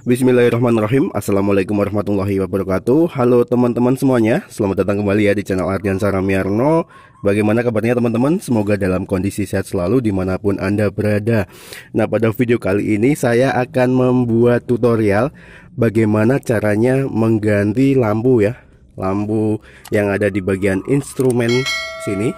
Bismillahirrahmanirrahim Assalamualaikum warahmatullahi wabarakatuh Halo teman-teman semuanya Selamat datang kembali ya di channel Ardian Saramiarno Bagaimana kabarnya teman-teman? Semoga dalam kondisi sehat selalu dimanapun Anda berada Nah pada video kali ini saya akan membuat tutorial Bagaimana caranya mengganti lampu ya Lampu yang ada di bagian instrumen sini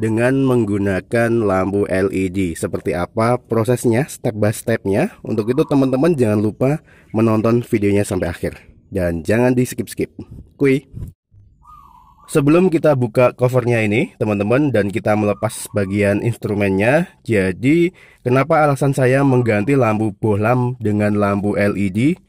dengan menggunakan lampu LED. Seperti apa prosesnya, step by stepnya. Untuk itu teman-teman jangan lupa menonton videonya sampai akhir. Dan jangan di skip-skip. Kui. Sebelum kita buka covernya ini, teman-teman, dan kita melepas bagian instrumennya, jadi kenapa alasan saya mengganti lampu bohlam dengan lampu LED?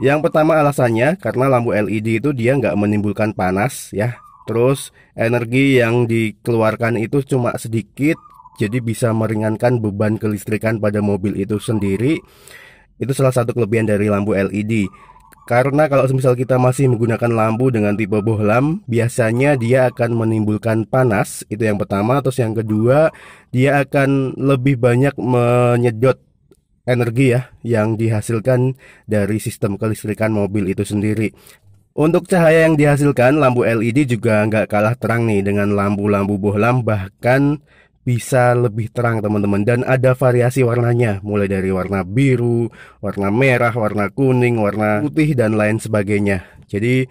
Yang pertama alasannya karena lampu LED itu dia nggak menimbulkan panas ya Terus energi yang dikeluarkan itu cuma sedikit jadi bisa meringankan beban kelistrikan pada mobil itu sendiri. Itu salah satu kelebihan dari lampu LED. Karena kalau misal kita masih menggunakan lampu dengan tipe bohlam, biasanya dia akan menimbulkan panas, itu yang pertama. Terus yang kedua, dia akan lebih banyak menyedot energi ya yang dihasilkan dari sistem kelistrikan mobil itu sendiri. Untuk cahaya yang dihasilkan, lampu LED juga nggak kalah terang nih dengan lampu-lampu bohlam, bahkan bisa lebih terang teman-teman. Dan ada variasi warnanya, mulai dari warna biru, warna merah, warna kuning, warna putih, dan lain sebagainya. Jadi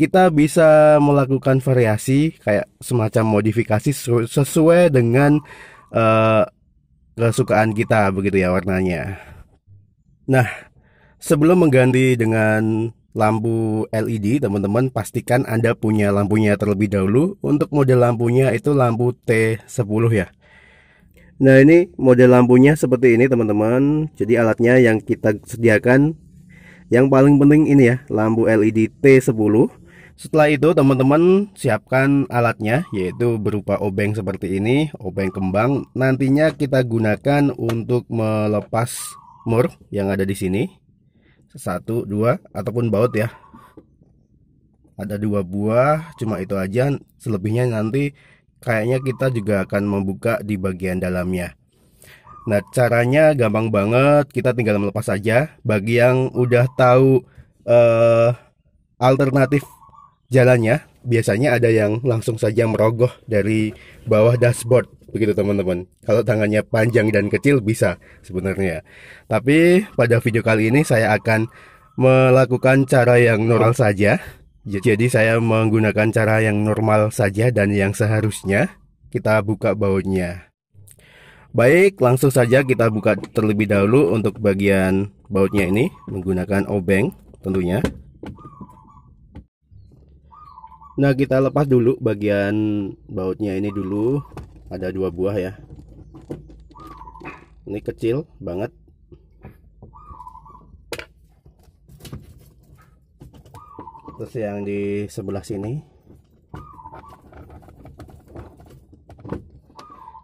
kita bisa melakukan variasi kayak semacam modifikasi sesuai dengan uh, kesukaan kita begitu ya warnanya. Nah, sebelum mengganti dengan lampu LED, teman-teman pastikan Anda punya lampunya terlebih dahulu. Untuk model lampunya itu lampu T10 ya. Nah, ini model lampunya seperti ini, teman-teman. Jadi alatnya yang kita sediakan yang paling penting ini ya, lampu LED T10. Setelah itu, teman-teman siapkan alatnya yaitu berupa obeng seperti ini, obeng kembang. Nantinya kita gunakan untuk melepas mur yang ada di sini satu dua ataupun baut ya ada dua buah cuma itu aja selebihnya nanti kayaknya kita juga akan membuka di bagian dalamnya nah caranya gampang banget kita tinggal melepas saja bagi yang udah tahu eh, alternatif jalannya biasanya ada yang langsung saja merogoh dari bawah dashboard begitu teman-teman kalau tangannya panjang dan kecil bisa sebenarnya tapi pada video kali ini saya akan melakukan cara yang normal saja jadi saya menggunakan cara yang normal saja dan yang seharusnya kita buka bautnya Baik, langsung saja kita buka terlebih dahulu untuk bagian bautnya ini menggunakan obeng tentunya. Nah kita lepas dulu bagian bautnya ini dulu Ada dua buah ya Ini kecil banget Terus yang di sebelah sini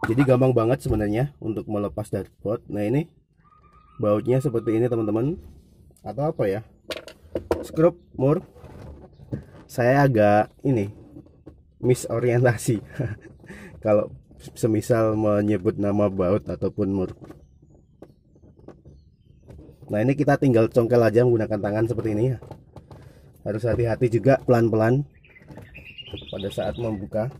Jadi gampang banget sebenarnya untuk melepas dashboard Nah ini bautnya seperti ini teman-teman Atau apa ya Skrup, more saya agak ini misorientasi kalau semisal menyebut nama baut ataupun mur. Nah ini kita tinggal congkel aja menggunakan tangan seperti ini ya. Harus hati-hati juga pelan-pelan pada saat membuka.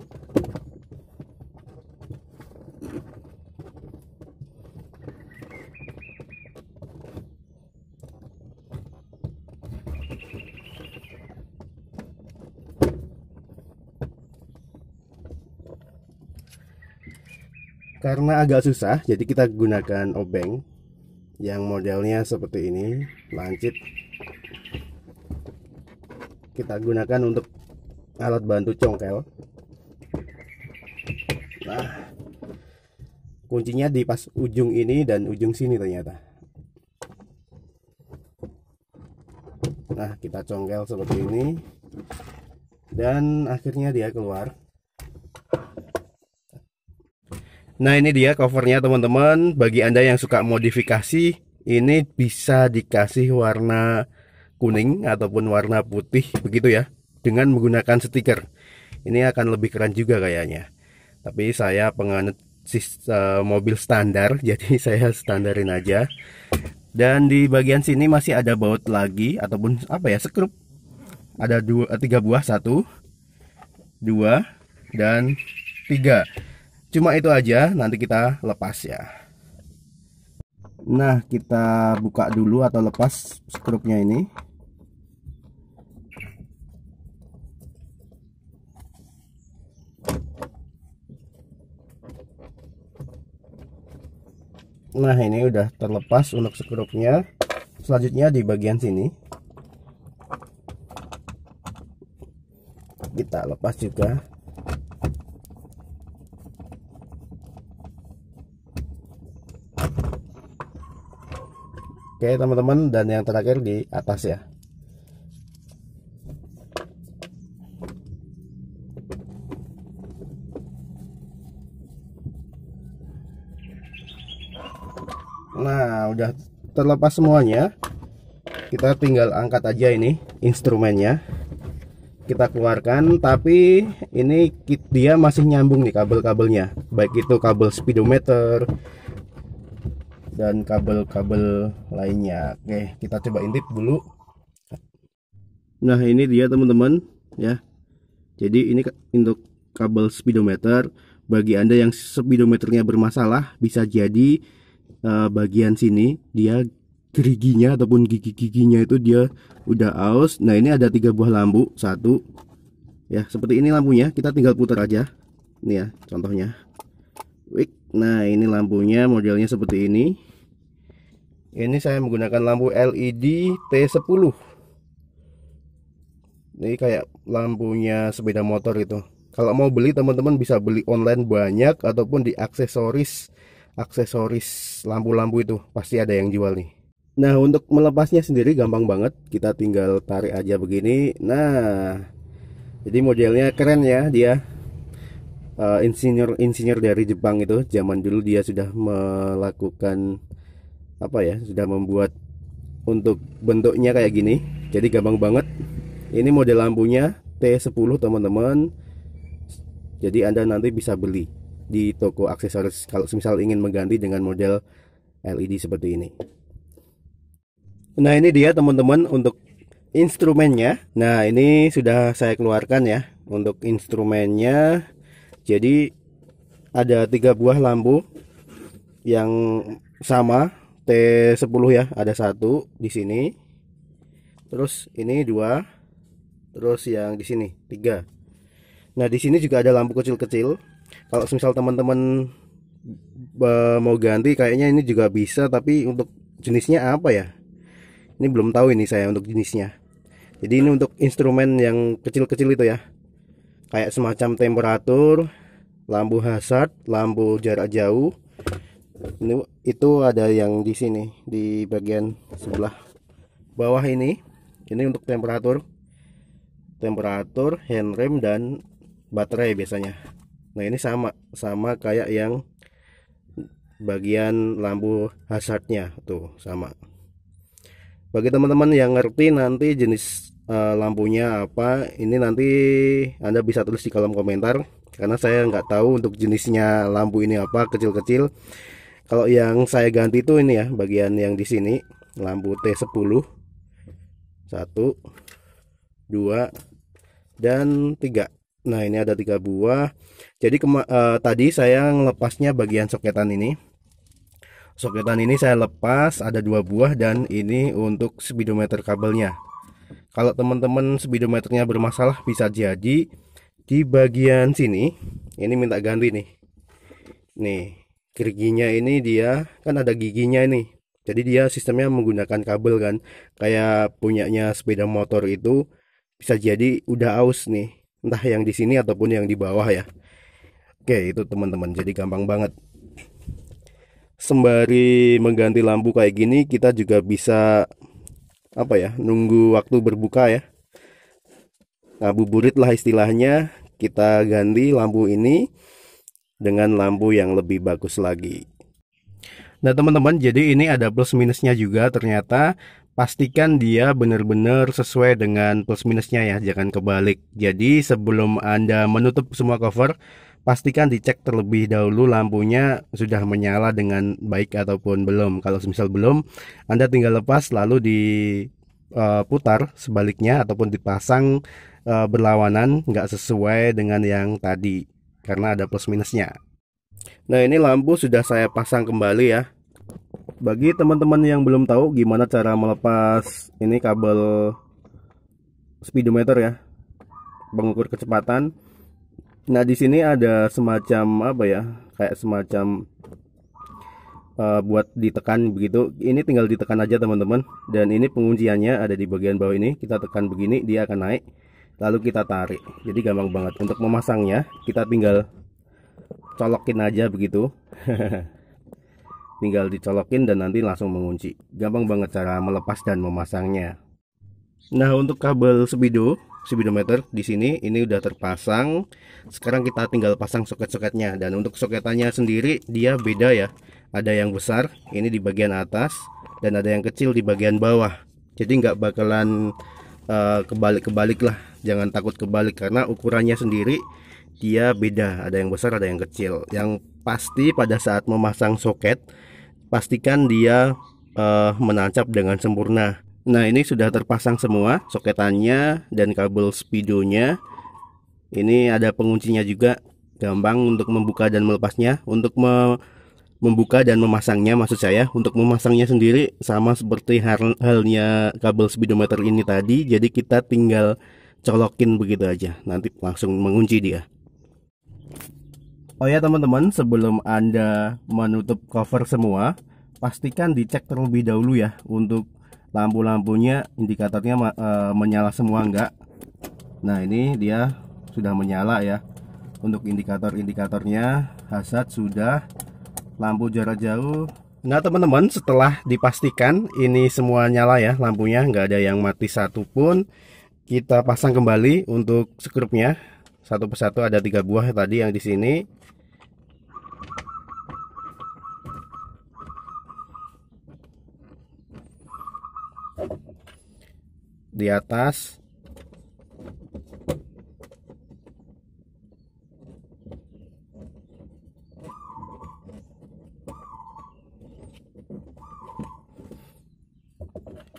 karena agak susah jadi kita gunakan obeng yang modelnya seperti ini lancip kita gunakan untuk alat bantu congkel nah kuncinya di pas ujung ini dan ujung sini ternyata nah kita congkel seperti ini dan akhirnya dia keluar Nah ini dia covernya teman-teman. Bagi anda yang suka modifikasi, ini bisa dikasih warna kuning ataupun warna putih begitu ya, dengan menggunakan stiker. Ini akan lebih keren juga kayaknya. Tapi saya penganut eh, mobil standar, jadi saya standarin aja. Dan di bagian sini masih ada baut lagi ataupun apa ya sekrup. Ada dua, eh, tiga buah, satu, dua, dan tiga. Cuma itu aja, nanti kita lepas ya. Nah, kita buka dulu atau lepas skrupnya ini. Nah, ini udah terlepas untuk skrupnya. Selanjutnya di bagian sini. Kita lepas juga. Oke teman-teman dan yang terakhir di atas ya Nah udah terlepas semuanya Kita tinggal angkat aja ini instrumennya Kita keluarkan tapi ini dia masih nyambung nih kabel-kabelnya Baik itu kabel speedometer dan kabel-kabel lainnya oke kita coba intip dulu nah ini dia teman-teman ya jadi ini untuk kabel speedometer bagi anda yang speedometernya bermasalah bisa jadi uh, bagian sini dia geriginya ataupun gigi-giginya itu dia udah aus nah ini ada tiga buah lampu satu ya seperti ini lampunya kita tinggal putar aja ini ya contohnya Wik. Nah ini lampunya modelnya seperti ini Ini saya menggunakan lampu LED T10 Ini kayak lampunya sepeda motor itu Kalau mau beli teman-teman bisa beli online banyak Ataupun di aksesoris Aksesoris lampu-lampu itu Pasti ada yang jual nih Nah untuk melepasnya sendiri gampang banget Kita tinggal tarik aja begini Nah jadi modelnya keren ya dia uh, insinyur insinyur dari Jepang itu zaman dulu dia sudah melakukan apa ya sudah membuat untuk bentuknya kayak gini jadi gampang banget ini model lampunya T10 teman-teman jadi anda nanti bisa beli di toko aksesoris kalau misal ingin mengganti dengan model LED seperti ini nah ini dia teman-teman untuk instrumennya nah ini sudah saya keluarkan ya untuk instrumennya jadi ada tiga buah lampu yang sama T10 ya, ada satu di sini. Terus ini dua, terus yang di sini tiga. Nah, di sini juga ada lampu kecil-kecil. Kalau misal teman-teman mau ganti kayaknya ini juga bisa tapi untuk jenisnya apa ya? Ini belum tahu ini saya untuk jenisnya. Jadi ini untuk instrumen yang kecil-kecil itu ya kayak semacam temperatur, lampu hazard, lampu jarak jauh. Ini itu ada yang di sini di bagian sebelah bawah ini. Ini untuk temperatur. Temperatur, hand rem dan baterai biasanya. Nah, ini sama sama kayak yang bagian lampu hazardnya tuh sama. Bagi teman-teman yang ngerti nanti jenis Eh, lampunya apa ini nanti Anda bisa tulis di kolom komentar karena saya nggak tahu untuk jenisnya lampu ini apa kecil-kecil kalau yang saya ganti itu ini ya bagian yang di sini lampu T10 1 2 dan 3 nah ini ada tiga buah jadi uh, tadi saya ngelepasnya bagian soketan ini soketan ini saya lepas ada dua buah dan ini untuk speedometer kabelnya kalau teman-teman speedometernya bermasalah bisa jadi di bagian sini ini minta ganti nih. Nih, giginya ini dia kan ada giginya ini. Jadi dia sistemnya menggunakan kabel kan. Kayak punyanya sepeda motor itu bisa jadi udah aus nih. Entah yang di sini ataupun yang di bawah ya. Oke, itu teman-teman. Jadi gampang banget sembari mengganti lampu kayak gini kita juga bisa apa ya nunggu waktu berbuka ya ngabuburit lah istilahnya kita ganti lampu ini dengan lampu yang lebih bagus lagi nah teman-teman jadi ini ada plus minusnya juga ternyata pastikan dia benar-benar sesuai dengan plus minusnya ya jangan kebalik jadi sebelum anda menutup semua cover pastikan dicek terlebih dahulu lampunya sudah menyala dengan baik ataupun belum. Kalau misal belum, Anda tinggal lepas lalu diputar eh, sebaliknya ataupun dipasang eh, berlawanan nggak sesuai dengan yang tadi karena ada plus minusnya. Nah, ini lampu sudah saya pasang kembali ya. Bagi teman-teman yang belum tahu gimana cara melepas ini kabel speedometer ya, pengukur kecepatan Nah, di sini ada semacam apa ya? Kayak semacam uh, buat ditekan begitu. Ini tinggal ditekan aja, teman-teman. Dan ini pengunciannya ada di bagian bawah ini. Kita tekan begini, dia akan naik. Lalu kita tarik. Jadi gampang banget untuk memasangnya. Kita tinggal colokin aja begitu. tinggal dicolokin dan nanti langsung mengunci. Gampang banget cara melepas dan memasangnya. Nah, untuk kabel speedo speedometer di sini ini udah terpasang sekarang kita tinggal pasang soket-soketnya dan untuk soketannya sendiri dia beda ya ada yang besar ini di bagian atas dan ada yang kecil di bagian bawah jadi nggak bakalan eh, kebalik-kebalik lah jangan takut kebalik karena ukurannya sendiri dia beda ada yang besar ada yang kecil yang pasti pada saat memasang soket pastikan dia uh, menancap dengan sempurna Nah ini sudah terpasang semua soketannya dan kabel speedonya Ini ada penguncinya juga Gampang untuk membuka dan melepasnya Untuk me membuka dan memasangnya maksud saya Untuk memasangnya sendiri sama seperti hal halnya kabel speedometer ini tadi Jadi kita tinggal colokin begitu aja Nanti langsung mengunci dia Oh ya teman-teman sebelum Anda menutup cover semua Pastikan dicek terlebih dahulu ya untuk lampu-lampunya indikatornya e, menyala semua enggak nah ini dia sudah menyala ya untuk indikator-indikatornya hazard sudah lampu jarak jauh nah teman-teman setelah dipastikan ini semua nyala ya lampunya enggak ada yang mati satu pun kita pasang kembali untuk skrupnya satu persatu ada tiga buah tadi yang di sini di atas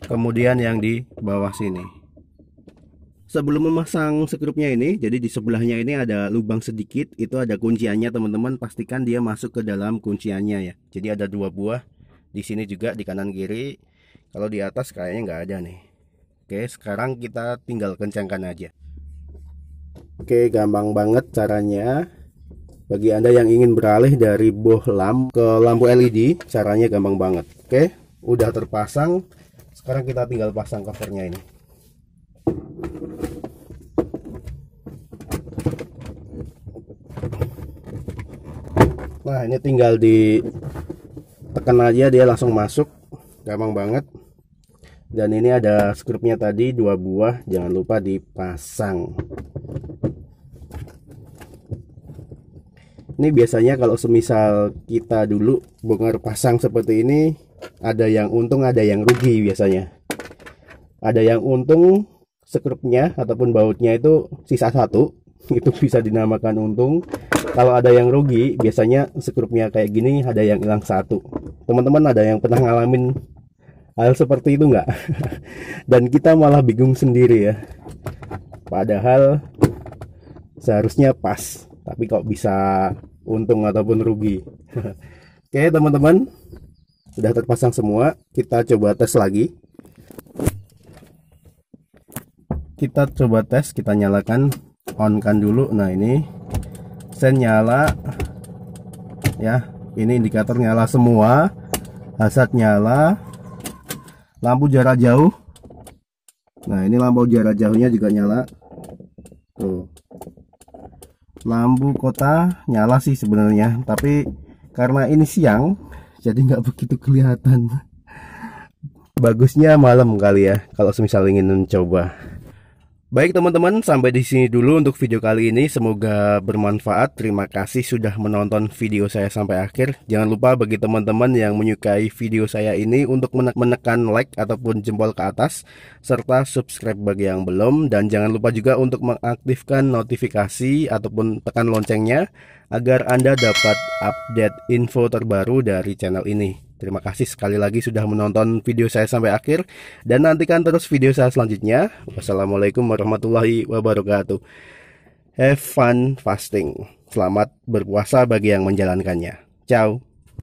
kemudian yang di bawah sini sebelum memasang skrupnya ini jadi di sebelahnya ini ada lubang sedikit itu ada kunciannya teman-teman pastikan dia masuk ke dalam kunciannya ya jadi ada dua buah di sini juga di kanan kiri kalau di atas kayaknya nggak ada nih Oke, sekarang kita tinggal kencangkan aja. Oke, gampang banget caranya. Bagi Anda yang ingin beralih dari bohlam ke lampu LED, caranya gampang banget. Oke, udah terpasang. Sekarang kita tinggal pasang covernya ini. Nah, ini tinggal ditekan aja dia langsung masuk. Gampang banget dan ini ada skrupnya tadi dua buah jangan lupa dipasang ini biasanya kalau semisal kita dulu bongkar pasang seperti ini ada yang untung ada yang rugi biasanya ada yang untung skrupnya ataupun bautnya itu sisa satu itu bisa dinamakan untung kalau ada yang rugi biasanya skrupnya kayak gini ada yang hilang satu teman-teman ada yang pernah ngalamin hal seperti itu nggak dan kita malah bingung sendiri ya padahal seharusnya pas tapi kok bisa untung ataupun rugi oke teman-teman sudah terpasang semua kita coba tes lagi kita coba tes kita nyalakan on kan dulu nah ini sen nyala ya ini indikator nyala semua hazard nyala lampu jarak jauh nah ini lampu jarak jauhnya juga nyala tuh lampu kota nyala sih sebenarnya tapi karena ini siang jadi nggak begitu kelihatan bagusnya malam kali ya kalau semisal ingin mencoba Baik teman-teman, sampai di sini dulu untuk video kali ini. Semoga bermanfaat. Terima kasih sudah menonton video saya sampai akhir. Jangan lupa bagi teman-teman yang menyukai video saya ini untuk menekan like ataupun jempol ke atas serta subscribe bagi yang belum dan jangan lupa juga untuk mengaktifkan notifikasi ataupun tekan loncengnya agar Anda dapat update info terbaru dari channel ini. Terima kasih sekali lagi sudah menonton video saya sampai akhir dan nantikan terus video saya selanjutnya. Wassalamualaikum warahmatullahi wabarakatuh. Have fun fasting. Selamat berpuasa bagi yang menjalankannya. Ciao.